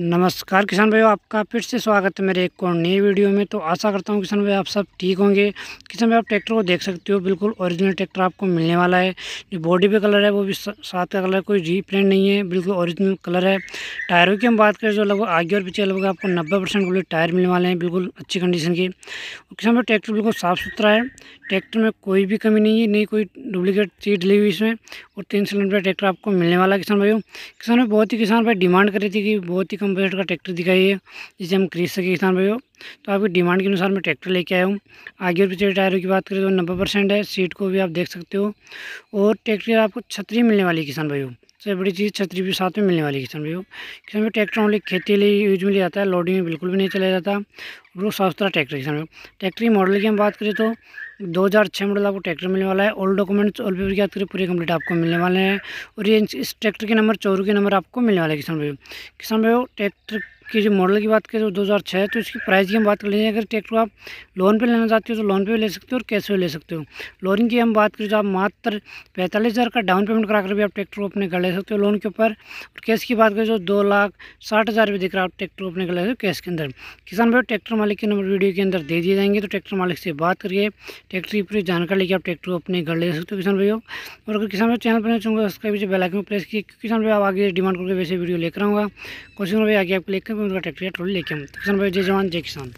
नमस्कार किसान भाई आपका फिर से स्वागत है मेरे एक और नई वीडियो में तो आशा करता हूँ किसान भाई आप सब ठीक होंगे किसान भाई आप ट्रैक्टर को देख सकते हो बिल्कुल ओरिजिनल ट्रैक्टर आपको मिलने वाला है जो बॉडी पे कलर है वो भी साथ का कलर कोई रीप्रिंट नहीं है बिल्कुल ओरिजिनल कलर है टायरों की हम बात करें जो लगभग आगे और पीछे लगभग आपको नब्बे परसेंट टायर मिलने वाले हैं बिल्कुल अच्छी कंडीशन के किसान भाई ट्रैक्टर बिल्कुल साफ़ सुथरा है ट्रैक्टर में कोई भी कमी नहीं है नहीं कोई डुप्लीकेट चीज डिली हुई इसमें और तीन सिलेंडर ट्रैक्टर आपको मिलने वाला है किसान भाई किसान भाई बहुत ही किसान भाई डिमांड कर रही थी कि बहुत ही कंप्यूटर का ट्रैक्टर दिखाई है जिसे हम खरीद सके किसान भाइयों तो आपकी डिमांड के अनुसार मैं ट्रैक्टर लेके आया हूँ आगे और पीछे टायरों की बात करें तो नब्बे परसेंट है सीट को भी आप देख सकते हो और ट्रैक्टर आपको छतरी मिलने वाली किसान भाइयों सबसे बड़ी चीज़ छतरी भी साथ में मिलने वाली किसान भाइयों किसान भाई ट्रैक्टर ओनली खेती लिए यूज में लिया जाता है लोडिंग में बिल्कुल भी नहीं चला जाता वो साफ सुथरा ट्रैक्टर किसान भाई ट्रैक्टर की मॉडल की हम बात करें तो 2006 मॉडल आपको ट्रैक्टर मिलने वाला है ओल्ड डॉक्यूमेंट्स ऑल पेपर की बात करें पूरे कंप्लीट आपको मिलने वाले हैं और ये इस ट्रैक्टर के नंबर चोरू के नंबर आपको मिलने वाले किसान भाई किसान भाई ट्रैक्टर की जो मॉडल की बात करें तो दो हज़ार छः तो इसकी प्राइस की हम बात कर लेंगे अगर ट्रैक्टर आप लोन पे लेना चाहते हो तो लोन पे भी ले सकते हो और कैश भी ले सकते हो लोन की हम बात करें तो आप मात्र पैंतालीस हज़ार का डाउन पेमेंट करा कर भी आप ट्रैक्टर को अपने घर ले सकते हो लोन के ऊपर और कैश की बात करें तो दो लाख साठ हज़ार रुपये देकर आप ट्रैक्टर को अपने घर ले सकते हो कैश के अंदर किसान भाई ट्रैक्टर मालिक के नंबर वीडियो के अंदर दे दिए जाएंगे तो ट्रैक्टर मालिक से बात करिए ट्रैक्टर की पूरी जानकारी लेकर आप ट्रैक्टर को अपने घर ले सकते हो किसान भाई और अगर किसान भाई चैनल पर नहीं चाहूँगा उसका भी बेलाइकन प्रेस किए किसान भाई आप आगे डिमांड करके वैसे वीडियो लेकर आऊँगा क्वेश्चन भाई आगे आपको लेकर भी उनका ट्रैक्टर ट्रॉली लेके हम किसान भाई जय जवान जय किसान